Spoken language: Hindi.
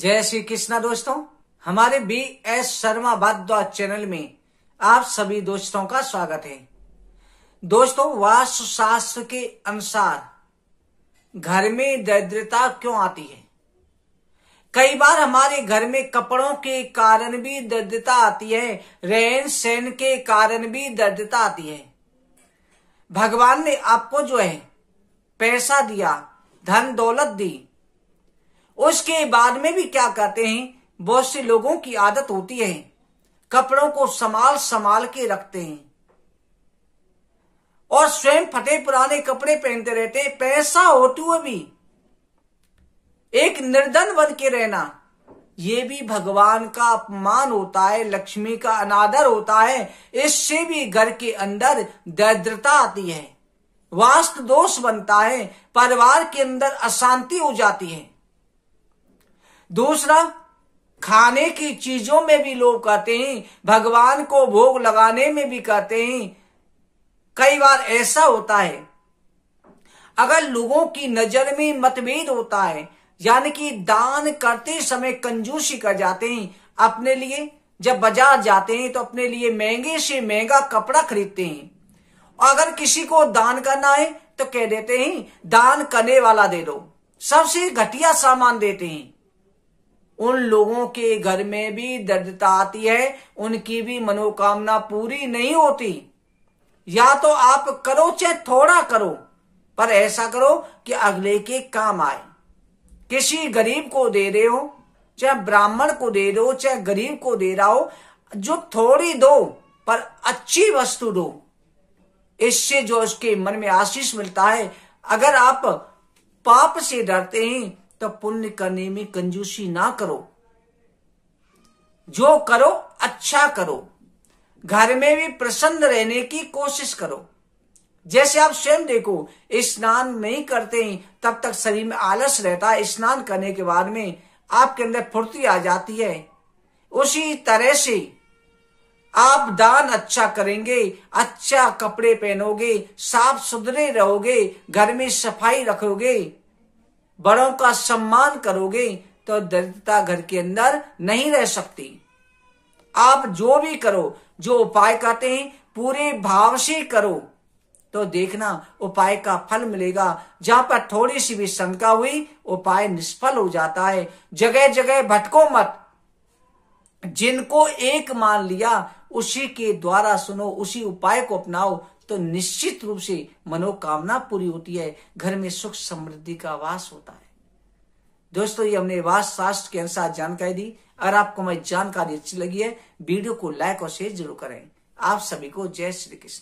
जय श्री कृष्णा दोस्तों हमारे बी एस शर्मा बाद्वा चैनल में आप सभी दोस्तों का स्वागत है दोस्तों वास्तु शास्त्र के अनुसार घर में दरिद्रता क्यों आती है कई बार हमारे घर में कपड़ों के कारण भी दरिद्रता आती है रहन सहन के कारण भी दरिद्रता आती है भगवान ने आपको जो है पैसा दिया धन दौलत दी उसके बाद में भी क्या कहते हैं बहुत से लोगों की आदत होती है कपड़ों को संभाल संभाल के रखते हैं और स्वयं फटे पुराने कपड़े पहनते रहते हैं पैसा होते हुए भी एक निर्धन बन के रहना ये भी भगवान का अपमान होता है लक्ष्मी का अनादर होता है इससे भी घर के अंदर दरिद्रता आती है वास्तु दोष बनता है परिवार के अंदर अशांति हो जाती है दूसरा खाने की चीजों में भी लोग कहते हैं भगवान को भोग लगाने में भी कहते हैं कई बार ऐसा होता है अगर लोगों की नजर में मतभेद होता है यानी कि दान करते समय कंजूसी कर जाते हैं अपने लिए जब बाजार जाते हैं तो अपने लिए महंगे से महंगा कपड़ा खरीदते हैं अगर किसी को दान करना है तो कह देते हैं दान करने वाला दे दो सबसे घटिया सामान देते हैं उन लोगों के घर में भी दर्दता तो आती है उनकी भी मनोकामना पूरी नहीं होती या तो आप करो चाहे थोड़ा करो पर ऐसा करो कि अगले के काम आए किसी गरीब को दे रहे हो चाहे ब्राह्मण को दे रहे हो चाहे गरीब को दे रहा हो जो थोड़ी दो पर अच्छी वस्तु दो इससे जो उसके मन में आशीष मिलता है अगर आप पाप से डरते हैं तब तो पुण्य करने में कंजूसी ना करो जो करो अच्छा करो घर में भी प्रसन्न रहने की कोशिश करो जैसे आप स्वयं देखो स्नान नहीं करते ही तब तक शरीर में आलस रहता है स्नान करने के बाद में आपके अंदर फुर्ती आ जाती है उसी तरह से आप दान अच्छा करेंगे अच्छा कपड़े पहनोगे साफ सुथरे रहोगे घर में सफाई रखोगे बड़ों का सम्मान करोगे तो दरिद्रता घर के अंदर नहीं रह सकती आप जो भी करो जो उपाय करते हैं पूरे भाव से करो तो देखना उपाय का फल मिलेगा जहां पर थोड़ी सी भी शंका हुई उपाय निष्फल हो जाता है जगह जगह भटको मत जिनको एक मान लिया उसी के द्वारा सुनो उसी उपाय को अपनाओ तो निश्चित रूप से मनोकामना पूरी होती है घर में सुख समृद्धि का वास होता है दोस्तों ये हमने वास शास्त्र के अनुसार जानकारी दी अगर आपको हमारी जानकारी अच्छी लगी है वीडियो को लाइक और शेयर जरूर करें आप सभी को जय श्री कृष्ण